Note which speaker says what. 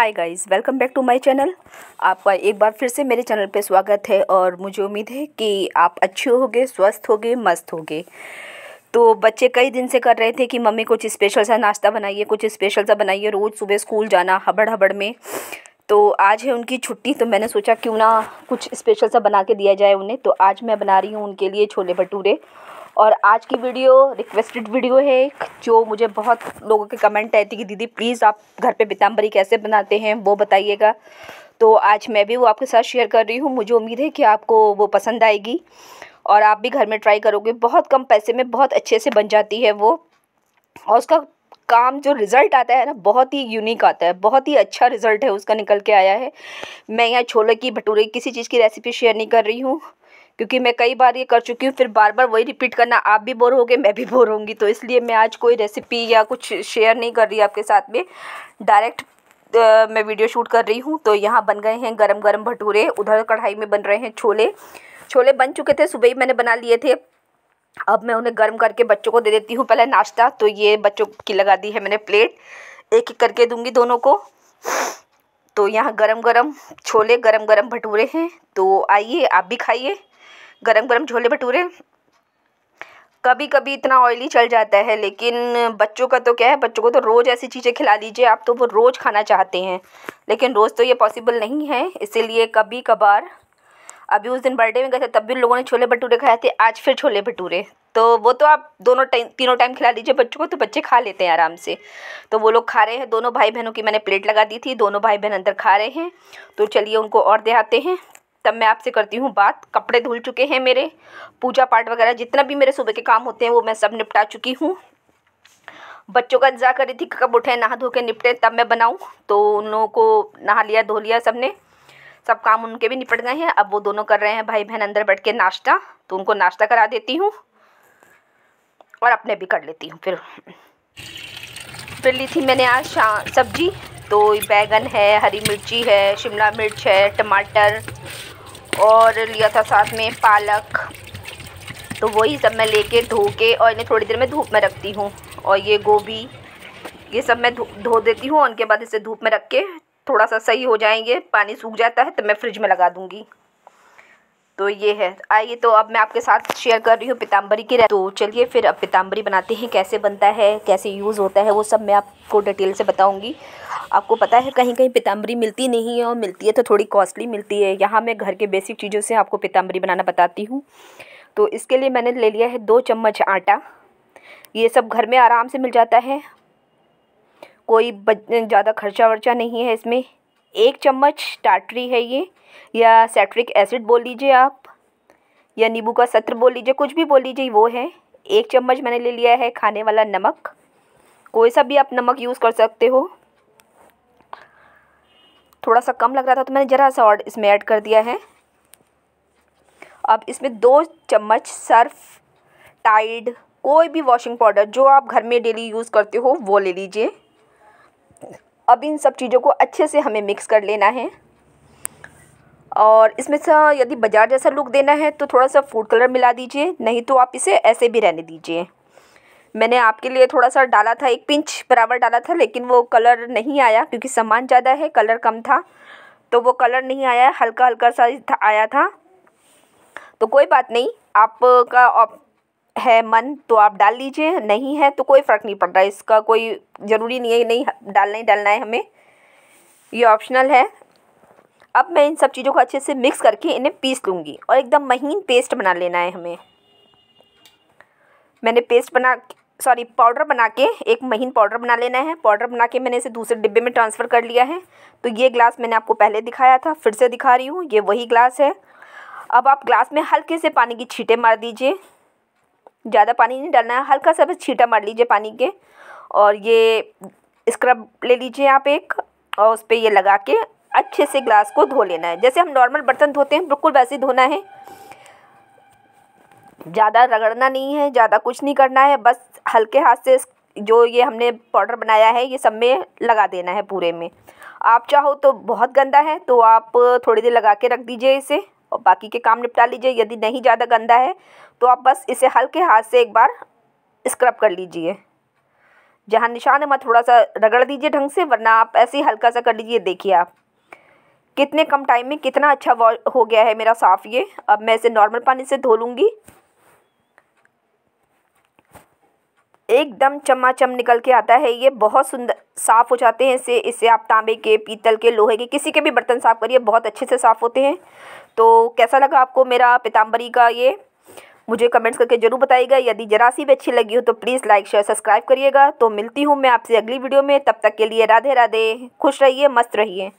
Speaker 1: hi guys welcome back to my channel आपका एक बार फिर से मेरे चैनल पे स्वागत है और मुझे उम्मीद है कि आप अच्छे होगे स्वस्थ होगे मस्त होगे तो बच्चे कई दिन से कर रहे थे कि मम्मी कुछ स्पेशल सा नाश्ता बनाइए कुछ स्पेशल सा बनाइए रोज़ सुबह स्कूल जाना हबड़ हबड़ में तो आज है उनकी छुट्टी तो मैंने सोचा क्यों ना कुछ स्पेशल सा बना के दिया जाए उन्हें तो आज मैं बना रही हूँ उनके लिए छोले भटूरे और आज की वीडियो रिक्वेस्टेड वीडियो है एक जो मुझे बहुत लोगों के कमेंट आए थे कि दीदी प्लीज़ आप घर पे पीताम्बरी कैसे बनाते हैं वो बताइएगा तो आज मैं भी वो आपके साथ शेयर कर रही हूँ मुझे उम्मीद है कि आपको वो पसंद आएगी और आप भी घर में ट्राई करोगे बहुत कम पैसे में बहुत अच्छे से बन जाती है वो और उसका काम जो रिज़ल्ट आता है ना बहुत ही यूनिक आता है बहुत ही अच्छा रिज़ल्ट है उसका निकल के आया है मैं यहाँ छोले की भटूरे की किसी चीज़ की रेसिपी शेयर नहीं कर रही हूँ क्योंकि मैं कई बार ये कर चुकी हूँ फिर बार बार वही रिपीट करना आप भी बोर होगे मैं भी बोर होंगी तो इसलिए मैं आज कोई रेसिपी या कुछ शेयर नहीं कर रही आपके साथ में डायरेक्ट मैं वीडियो शूट कर रही हूँ तो यहाँ बन गए हैं गरम गरम भटूरे उधर कढ़ाई में बन रहे हैं छोले छोले बन चुके थे सुबह ही मैंने बना लिए थे अब मैं उन्हें गर्म करके बच्चों को दे देती हूँ पहले नाश्ता तो ये बच्चों की लगा दी है मैंने प्लेट एक एक करके दूंगी दोनों को तो यहाँ गरम गरम छोले गरम गरम भटूरे हैं तो आइए आप भी खाइए गरम गरम छोले भटूरे कभी कभी इतना ऑयली चल जाता है लेकिन बच्चों का तो क्या है बच्चों को तो रोज़ ऐसी चीज़ें खिला दीजिए आप तो वो रोज़ खाना चाहते हैं लेकिन रोज़ तो ये पॉसिबल नहीं है इसीलिए कभी कभार अभी उस दिन बर्थडे में गए थे तब भी लोगों ने छोले भटूरे खाए थे आज फिर छोले भटूरे तो वो तो आप दोनों टाइम तीनों टाइम खिला दीजिए बच्चों को तो बच्चे खा लेते हैं आराम से तो वो लोग खा रहे हैं दोनों भाई बहनों की मैंने प्लेट लगा दी थी दोनों भाई बहन अंदर खा रहे हैं तो चलिए उनको और दे आते हैं तब मैं आपसे करती हूँ बात कपड़े धुल चुके हैं मेरे पूजा पाठ वगैरह जितना भी मेरे सुबह के काम होते हैं वो मैं सब निपटा चुकी हूँ बच्चों का इंतजार कर रही थी कब उठे नहा धो के निपटे तब मैं बनाऊँ तो उन लोगों को नहा लिया धो लिया सबने सब काम उनके भी निपट गए हैं अब वो दोनों कर रहे हैं भाई बहन अंदर बैठ के नाश्ता तो उनको नाश्ता करा देती हूँ और अपने भी कर लेती हूँ फिर फिर ली थी मैंने आज सब्जी तो बैगन है हरी मिर्ची है शिमला मिर्च है टमाटर और लिया था साथ में पालक तो वही सब मैं लेके धो के और इन्हें थोड़ी देर में धूप में रखती हूँ और ये गोभी ये सब मैं धो देती हूँ उनके बाद इसे धूप में रख के थोड़ा सा सही हो जाएंगे पानी सूख जाता है तो मैं फ्रिज में लगा दूँगी तो ये है आइए तो अब मैं आपके साथ शेयर कर रही हूँ पिताम्बरी की तो चलिए फिर अब पिताम्बरी बनाते हैं कैसे बनता है कैसे यूज़ होता है वो सब मैं आपको डिटेल से बताऊँगी आपको पता है कहीं कहीं पिताम्बरी मिलती नहीं है और मिलती है तो थोड़ी कॉस्टली मिलती है यहाँ मैं घर के बेसिक चीज़ों से आपको पिताम्बरी बनाना बताती हूँ तो इसके लिए मैंने ले लिया है दो चम्मच आटा ये सब घर में आराम से मिल जाता है कोई ज़्यादा खर्चा वर्चा नहीं है इसमें एक चम्मच टाटरी है ये या सेट्रिक एसिड बोल लीजिए आप या नींबू का सत्र बोल लीजिए कुछ भी बोल लीजिए वो है एक चम्मच मैंने ले लिया है खाने वाला नमक कोई सा भी आप नमक यूज़ कर सकते हो थोड़ा सा कम लग रहा था तो मैंने ज़रा सा और इसमें ऐड कर दिया है अब इसमें दो चम्मच सर्फ टाइड कोई भी वॉशिंग पाउडर जो आप घर में डेली यूज़ करते हो वो ले लीजिए अब इन सब चीज़ों को अच्छे से हमें मिक्स कर लेना है और इसमें से यदि बाजार जैसा लुक देना है तो थोड़ा सा फूड कलर मिला दीजिए नहीं तो आप इसे ऐसे भी रहने दीजिए मैंने आपके लिए थोड़ा सा डाला था एक पिंच बराबर डाला था लेकिन वो कलर नहीं आया क्योंकि सामान ज़्यादा है कलर कम था तो वो कलर नहीं आया हल्का हल्का सा था, आया था तो कोई बात नहीं आपका है मन तो आप डाल लीजिए नहीं है तो कोई फ़र्क नहीं पड़ रहा इसका कोई ज़रूरी नहीं है नहीं डालना ही डालना है हमें ये ऑप्शनल है अब मैं इन सब चीज़ों को अच्छे से मिक्स करके इन्हें पीस लूँगी और एकदम महीन पेस्ट बना लेना है हमें मैंने पेस्ट बना सॉरी पाउडर बना के एक महीन पाउडर बना लेना है पाउडर बना के मैंने इसे दूसरे डिब्बे में ट्रांसफ़र कर लिया है तो ये ग्लास मैंने आपको पहले दिखाया था फिर से दिखा रही हूँ ये वही ग्लास है अब आप ग्लास में हल्के से पानी की छीटें मार दीजिए ज़्यादा पानी नहीं डालना है हल्का सा बस छीटा मार लीजिए पानी के और ये स्क्रब ले लीजिए आप एक और उस पर ये लगा के अच्छे से ग्लास को धो लेना है जैसे हम नॉर्मल बर्तन धोते हैं बिल्कुल वैसे धोना है ज़्यादा रगड़ना नहीं है ज़्यादा कुछ नहीं करना है बस हल्के हाथ से जो ये हमने पाउडर बनाया है ये सब में लगा देना है पूरे में आप चाहो तो बहुत गंदा है तो आप थोड़ी देर लगा के रख दीजिए इसे और बाकी के काम निपटा लीजिए यदि नहीं ज़्यादा गंदा है तो आप बस इसे हल्के हाथ से एक बार स्क्रब कर लीजिए जहाँ निशान है वहाँ थोड़ा सा रगड़ दीजिए ढंग से वरना आप ऐसे ही हल्का सा कर लीजिए देखिए आप कितने कम टाइम में कितना अच्छा हो गया है मेरा साफ़ ये अब मैं इसे नॉर्मल पानी से धो लूँगी एकदम चमाचम निकल के आता है ये बहुत सुंदर साफ़ हो जाते हैं इसे इससे आप तांबे के पीतल के लोहे के किसी के भी बर्तन साफ़ करिए बहुत अच्छे से साफ़ होते हैं तो कैसा लगा आपको मेरा पिताम्बरी का ये मुझे कमेंट्स करके ज़रूर बताइएगा यदि जरा सी भी अच्छी लगी हो तो प्लीज़ लाइक शेयर सब्सक्राइब करिएगा तो मिलती हूँ मैं आपसे अगली वीडियो में तब तक के लिए राधे राधे खुश रहिए मस्त रहिए